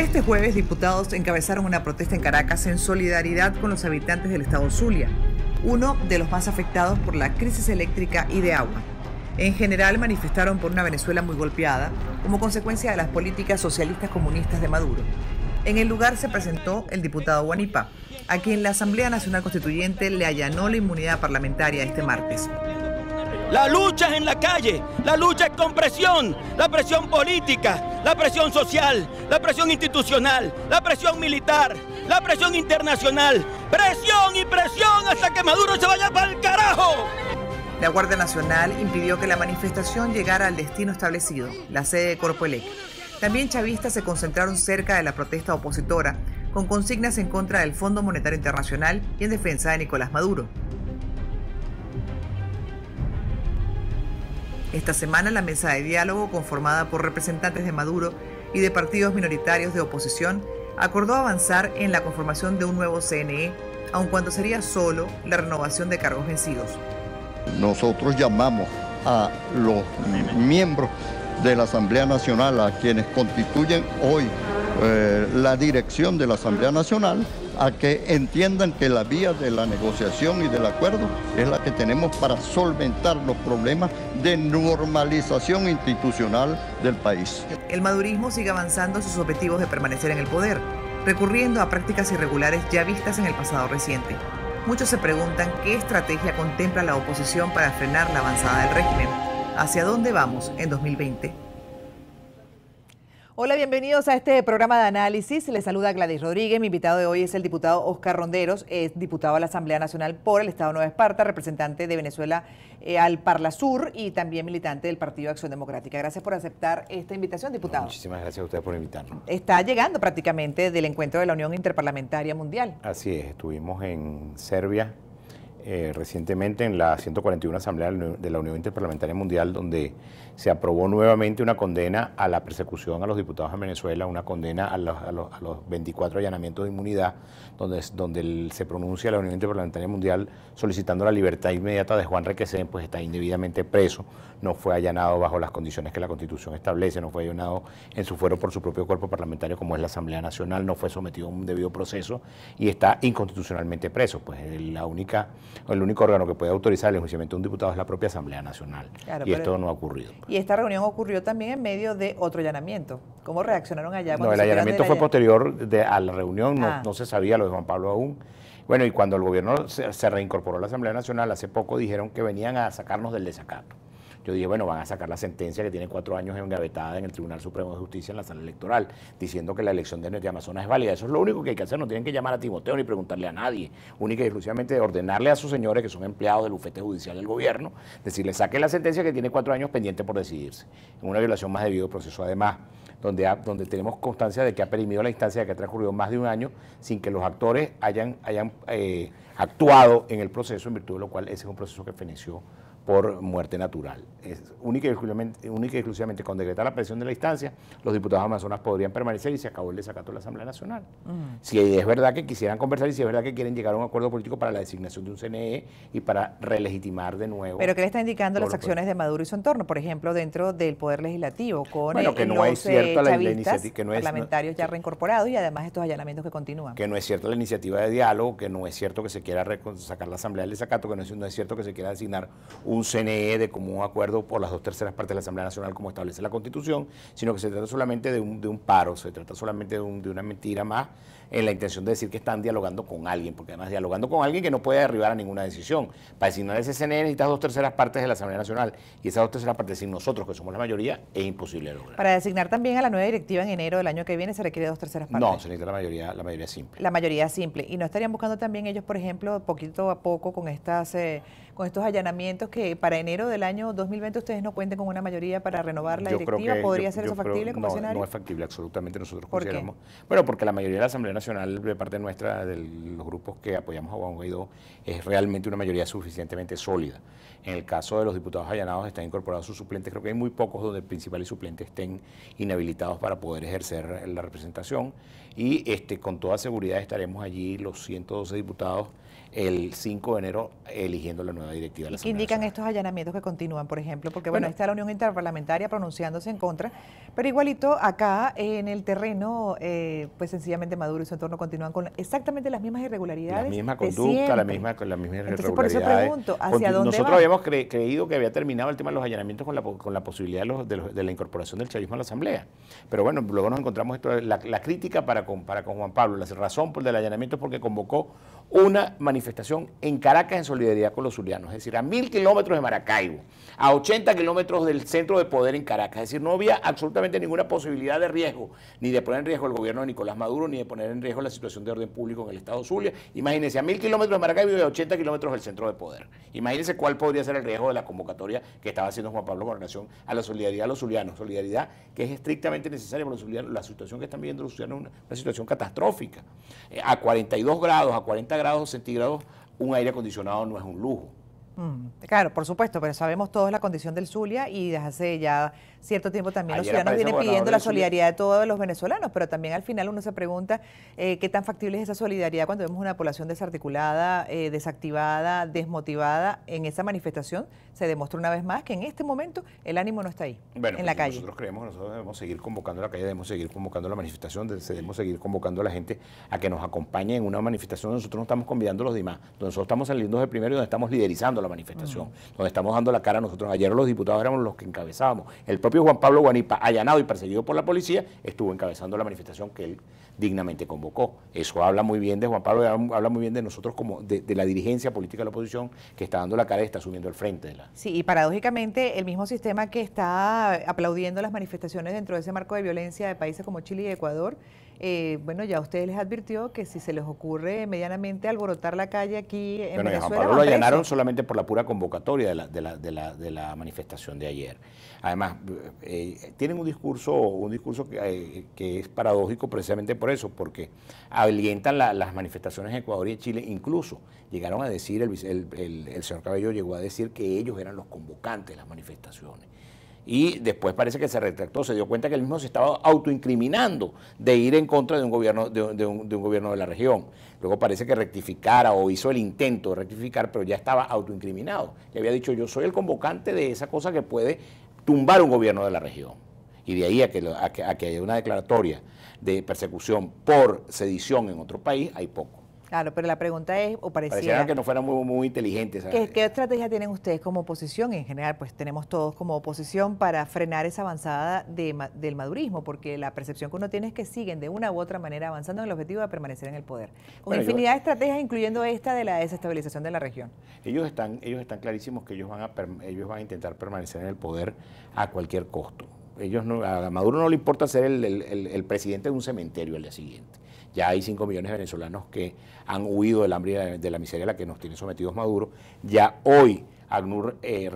Este jueves, diputados encabezaron una protesta en Caracas en solidaridad con los habitantes del estado Zulia, uno de los más afectados por la crisis eléctrica y de agua. En general, manifestaron por una Venezuela muy golpeada, como consecuencia de las políticas socialistas comunistas de Maduro. En el lugar se presentó el diputado Guanipa, a quien la Asamblea Nacional Constituyente le allanó la inmunidad parlamentaria este martes. La lucha es en la calle, la lucha es con presión, la presión política, la presión social, la presión institucional, la presión militar, la presión internacional. Presión y presión hasta que Maduro se vaya para el carajo. La Guardia Nacional impidió que la manifestación llegara al destino establecido, la sede de Corpoelec. También chavistas se concentraron cerca de la protesta opositora, con consignas en contra del Fondo Monetario Internacional y en defensa de Nicolás Maduro. Esta semana la mesa de diálogo, conformada por representantes de Maduro y de partidos minoritarios de oposición, acordó avanzar en la conformación de un nuevo CNE, aun cuando sería solo la renovación de cargos vencidos. Nosotros llamamos a los miembros de la Asamblea Nacional, a quienes constituyen hoy eh, la dirección de la Asamblea Nacional, a que entiendan que la vía de la negociación y del acuerdo es la que tenemos para solventar los problemas de normalización institucional del país. El madurismo sigue avanzando sus objetivos de permanecer en el poder, recurriendo a prácticas irregulares ya vistas en el pasado reciente. Muchos se preguntan qué estrategia contempla la oposición para frenar la avanzada del régimen. ¿Hacia dónde vamos en 2020? Hola, bienvenidos a este programa de análisis. Les saluda Gladys Rodríguez. Mi invitado de hoy es el diputado Oscar Ronderos, es diputado a la Asamblea Nacional por el Estado Nueva Esparta, representante de Venezuela eh, al Parla Sur y también militante del Partido Acción Democrática. Gracias por aceptar esta invitación, diputado. muchísimas gracias a ustedes por invitarnos. Está llegando prácticamente del encuentro de la Unión Interparlamentaria Mundial. Así es, estuvimos en Serbia eh, recientemente en la 141 Asamblea de la Unión Interparlamentaria Mundial, donde se aprobó nuevamente una condena a la persecución a los diputados en Venezuela, una condena a los, a los, 24 allanamientos de inmunidad, donde, donde se pronuncia la Unión Interparlamentaria Mundial solicitando la libertad inmediata de Juan Requesén, pues está indebidamente preso, no fue allanado bajo las condiciones que la Constitución establece, no fue allanado en su fuero por su propio cuerpo parlamentario como es la Asamblea Nacional, no fue sometido a un debido proceso y está inconstitucionalmente preso, pues la única, el único órgano que puede autorizar el enjuiciamiento de un diputado es la propia Asamblea Nacional y esto no ha ocurrido. Pues. Y esta reunión ocurrió también en medio de otro allanamiento. ¿Cómo reaccionaron allá? No, el allanamiento fue posterior de, a la reunión, ah. no, se sabía lo de Juan Pablo aún. Bueno, y cuando el gobierno se reincorporó a la Asamblea Nacional hace poco, dijeron que venían a sacarnos del desacato yo dije, bueno, van a sacar la sentencia que tiene cuatro años engavetada en el Tribunal Supremo de Justicia en la sala electoral, diciendo que la elección de, Amazonas es válida. Eso es lo único que hay que hacer, no tienen que llamar a Timoteo ni preguntarle a nadie, única y exclusivamente ordenarle a sus señores que son empleados del bufete judicial del gobierno, decirle, saque la sentencia que tiene cuatro años pendiente por decidirse, en una violación más debido al proceso además. Donde, donde, tenemos constancia de que ha perimido la instancia de que ha transcurrido más de un año sin que los actores hayan, hayan eh, actuado en el proceso, en virtud de lo cual ese es un proceso que feneció por muerte natural. Es única, y exclusivamente, única exclusivamente con decretar la presión de la instancia, los diputados amazonas podrían permanecer y se acabó el desacato de la Asamblea Nacional. Mm. Si es verdad que quisieran conversar y si es verdad que quieren llegar a un acuerdo político para la designación de un CNE y para relegitimar de nuevo. Pero que le está indicando las acciones de Maduro y su entorno? Por ejemplo, dentro del Poder Legislativo, con bueno, que no los cierto la, que no es, parlamentarios ya reincorporados y además estos allanamientos que continúan. Que no es cierto la iniciativa de diálogo, que no es cierto que se quiera sacar la Asamblea del Desacato, que no es, no es cierto que se quiera designar un CNE de común acuerdo por las dos terceras partes de la Asamblea Nacional como establece la Constitución, sino que se trata solamente de un, de un paro, se trata solamente de, una mentira más en la intención de decir que están dialogando con alguien, porque además dialogando con alguien que no puede arribar a ninguna decisión. Para designar ese CNE necesitas dos terceras partes de la Asamblea Nacional y esas dos terceras partes, sin nosotros, que somos la mayoría, es imposible lograr. Para designar también a la nueva directiva en enero del año que viene se requiere dos terceras partes. No, se necesita la mayoría, la mayoría simple. La mayoría simple. Y no estarían buscando también ellos, por ejemplo, ejemplo, poquito a poco con estas con estos allanamientos que para enero del año 2020 ustedes no cuenten con una mayoría para renovar la directiva? ¿Podría ser eso factible como no, No es factible, absolutamente. Nosotros consideramos. Bueno, porque la mayoría de la Asamblea Nacional, de parte nuestra, de los grupos que apoyamos a Juan Guaidó, es realmente una mayoría suficientemente sólida. En el caso de los diputados allanados están incorporados sus suplentes. Creo que hay muy pocos donde principales suplentes estén inhabilitados para poder ejercer la representación. Y este, con toda seguridad estaremos allí los 112 diputados el 5 de enero eligiendo la nueva directiva. qué indican estos allanamientos que continúan, por ejemplo? Porque bueno, está la Unión Interparlamentaria pronunciándose en contra, pero igualito acá eh, en el terreno, eh, pues sencillamente Maduro y su entorno continúan con exactamente las mismas irregularidades. La misma conducta, la misma, las irregularidades. Entonces, por eso pregunto, ¿hacia dónde Nosotros habíamos creído que había terminado el tema de los allanamientos con la, posibilidad de, la incorporación del chavismo a la Asamblea. Pero bueno, luego nos encontramos esto, la, crítica para con, con Juan Pablo, la razón por el allanamiento es porque convocó una manifestación manifestación en Caracas en solidaridad con los zulianos, es decir, a mil kilómetros de Maracaibo, a 80 kilómetros del centro de poder en Caracas. Es decir, no había absolutamente ninguna posibilidad de riesgo, ni de poner en riesgo el gobierno de Nicolás Maduro, ni de poner en riesgo la situación de orden público en el Estado Zulia. Imagínense, a mil kilómetros de Maracaibo y a 80 kilómetros del centro de poder. Imagínense cuál podría ser el riesgo de la convocatoria que estaba haciendo Juan Pablo con relación a la solidaridad de los zulianos. Solidaridad que es estrictamente necesaria para los zulianos. La situación que están viviendo los zulianos es una, situación catastrófica. Eh, a 42 grados, a 40 grados centígrados un aire acondicionado no es un lujo. Mm, claro, por supuesto, pero sabemos todos la condición del Zulia y desde hace ya cierto tiempo también los ciudadanos vienen pidiendo la solidaridad de todos los venezolanos, pero también al final uno se pregunta eh, qué tan factible es esa solidaridad cuando vemos una población desarticulada, eh, desactivada, desmotivada. En esa manifestación se demostró una vez más que en este momento el ánimo no está ahí, en pues la calle. Nosotros creemos, nosotros debemos seguir convocando a la calle, debemos seguir convocando la manifestación, debemos seguir convocando a la gente a que nos acompañe en una manifestación donde nosotros no estamos convidando a los demás, donde nosotros estamos saliendo de primero y donde estamos liderizando la manifestación, donde estamos dando la cara nosotros. Ayer los diputados éramos los que encabezábamos. El propio Juan Pablo Guanipa, allanado y perseguido por la policía, estuvo encabezando la manifestación que él dignamente convocó. Eso habla muy bien de Juan Pablo, habla muy bien de nosotros como de, la dirigencia política de la oposición que está dando la cara y está subiendo el frente de la. Sí, y paradójicamente el mismo sistema que está aplaudiendo las manifestaciones dentro de ese marco de violencia de países como Chile y Ecuador eh, bueno, ya ustedes les advirtió que si se les ocurre medianamente alborotar la calle aquí en Venezuela... Bueno, Pablo lo allanaron solamente por la pura convocatoria de la, manifestación de ayer. Además, eh, tienen un discurso, un discurso eh, que, es paradójico precisamente por eso, porque alientan las manifestaciones en Ecuador y en Chile. Incluso llegaron a decir, el, el señor Cabello llegó a decir que ellos eran los convocantes de las manifestaciones y después parece que se retractó, se dio cuenta que él mismo se estaba autoincriminando de ir en contra de un gobierno de, un, gobierno de la región. Luego parece que rectificara o hizo el intento de rectificar, pero ya estaba autoincriminado. Y había dicho, yo soy el convocante de esa cosa que puede tumbar un gobierno de la región. Y de ahí que, a que haya una declaratoria de persecución por sedición en otro país, hay poco. Claro, pero la pregunta es, o pareciera, que no fueran muy, muy inteligentes. ¿Qué, estrategia tienen ustedes como oposición? En general, pues tenemos todos como oposición para frenar esa avanzada del madurismo, porque la percepción que uno tiene es que siguen de una u otra manera avanzando en el objetivo de permanecer en el poder. Con infinidad de estrategias, incluyendo esta de la desestabilización de la región. Ellos están, ellos están clarísimos que ellos van, a, ellos van a intentar permanecer en el poder a cualquier costo. Ellos no, a Maduro no le importa ser el, el presidente de un cementerio el día siguiente ya hay 5 millones de venezolanos que han huido del hambre y de la miseria a la que nos tiene sometidos Maduro. Ya hoy ACNUR, eh,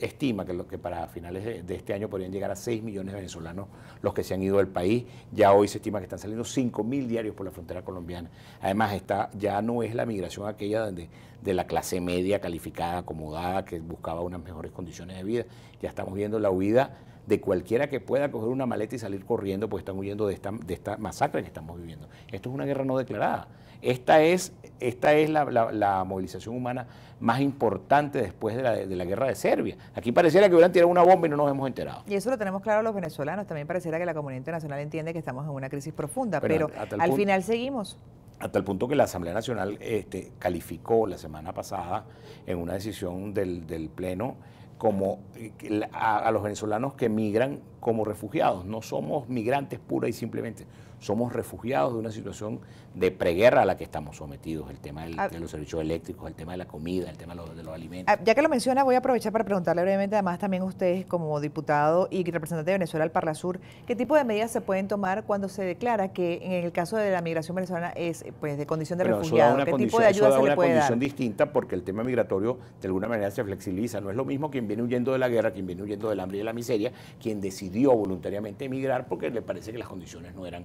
estima que, lo que para finales de, este año podrían llegar a 6 millones de venezolanos los que se han ido del país. Ya hoy se estima que están saliendo 5 mil diarios por la frontera colombiana. Además, está, ya no es la migración aquella de la clase media calificada, acomodada, que buscaba unas mejores condiciones de vida. Ya estamos viendo la huida de cualquiera que pueda coger una maleta y salir corriendo porque están huyendo de esta, de esta masacre que estamos viviendo. Esto es una guerra no declarada. Esta es, esta es la, movilización humana más importante después de la, guerra de Serbia. Aquí pareciera que hubieran tirado una bomba y no nos hemos enterado. Y eso lo tenemos claro los venezolanos. También pareciera que la comunidad internacional entiende que estamos en una crisis profunda, pero, al final seguimos. Hasta el punto que la Asamblea Nacional este, calificó la semana pasada en una decisión del, del Pleno como eh, a, los venezolanos que migran como refugiados. No somos migrantes pura y simplemente, somos refugiados de una situación de preguerra a la que estamos sometidos, el ah. tema de los servicios eléctricos, el tema de la comida, el tema de los, alimentos. Ah, ya que lo menciona, voy a aprovechar para preguntarle brevemente, además también ustedes como diputado y representante de Venezuela al Sur, ¿qué tipo de medidas se pueden tomar cuando se declara que en el caso de la migración venezolana es pues de condición de refugiados. refugiado? ¿Qué de ayuda una condición distinta porque el tema migratorio de alguna manera se flexibiliza. No es lo mismo quien viene huyendo de la guerra, quien viene huyendo del hambre y de la miseria, quien decidió voluntariamente emigrar porque le parece que las condiciones no eran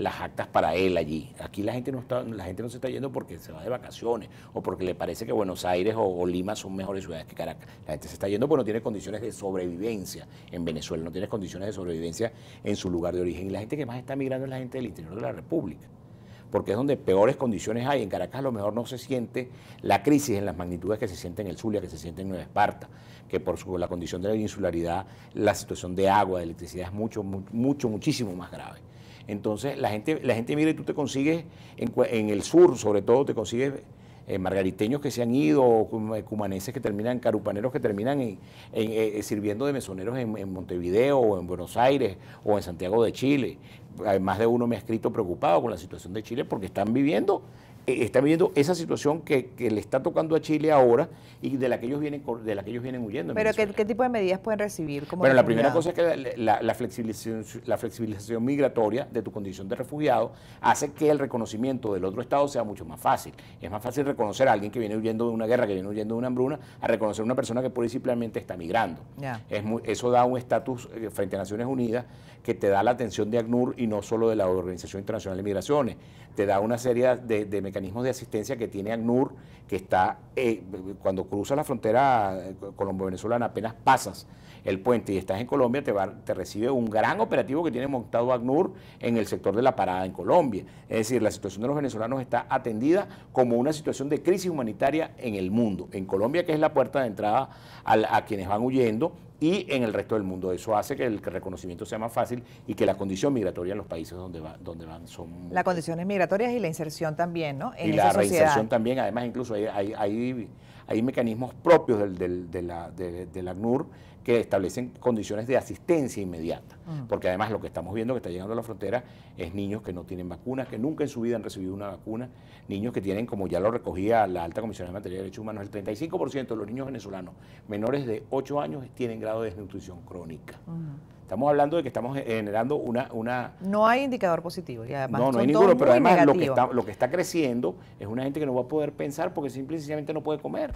las actas para él allí. Aquí la gente no está, la gente no se está yendo porque se va de vacaciones o porque le parece que Buenos Aires o, Lima son mejores ciudades que Caracas. La gente se está yendo porque no tiene condiciones de sobrevivencia en Venezuela, no tiene condiciones de sobrevivencia en su lugar de origen. Y la gente que más está migrando es la gente del interior de la República porque es donde peores condiciones hay. En Caracas a lo mejor no se siente la crisis en las magnitudes que se siente en el Zulia, que se siente en Nueva Esparta, que por la condición de la insularidad, la situación de agua, de electricidad es mucho, mucho, muchísimo más grave. Entonces la gente, la gente mira y tú te consigues, en, el sur sobre todo, te consigues eh, margariteños que se han ido, eh, cumanenses que terminan, carupaneros que terminan eh, sirviendo de mesoneros en, Montevideo o en Buenos Aires o en Santiago de Chile. Más de uno me ha escrito preocupado con la situación de Chile porque están viviendo eh, está viviendo esa situación que, le está tocando a Chile ahora y de la que ellos vienen, de la que ellos vienen huyendo. ¿Pero ¿qué, tipo de medidas pueden recibir? Como bueno, la primera cosa es que la, flexibilización, migratoria de tu condición de refugiado hace que el reconocimiento del otro Estado sea mucho más fácil. Es más fácil reconocer a alguien que viene huyendo de una guerra, que viene huyendo de una hambruna, a reconocer a una persona que pura está migrando. eso da un estatus eh, frente a Naciones Unidas que te da la atención de ACNUR y no solo de la Organización Internacional de Migraciones. Te da una serie de mecanismos de asistencia que tiene ACNUR, que está, eh, cuando cruza la frontera eh, colombo-venezolana, apenas pasas el puente y estás en Colombia, te, te recibe un gran operativo que tiene montado ACNUR en el sector de la parada en Colombia. Es decir, la situación de los venezolanos está atendida como una situación de crisis humanitaria en el mundo. En Colombia, que es la puerta de entrada a, quienes van huyendo, y en el resto del mundo. Eso hace que el reconocimiento sea más fácil y que la condición migratoria en los países donde, va, donde van son... Las condiciones migratorias y la inserción también, ¿no? y la reinserción también, además incluso hay, hay mecanismos propios del, de, la, ACNUR que establecen condiciones de asistencia inmediata. Mm. Porque además lo que estamos viendo que está llegando a la frontera es niños que no tienen vacunas, que nunca en su vida han recibido una vacuna, niños que tienen, como ya lo recogía la Alta Comisión de Materia de Derechos Humanos, el 35% de los niños venezolanos menores de 8 años tienen grado de desnutrición crónica. Estamos hablando de que estamos generando una... una no hay indicador positivo. Y además no, no hay ninguno, pero además lo que, está, lo que, está, creciendo es una gente que no va a poder pensar porque simple y sencillamente no puede comer.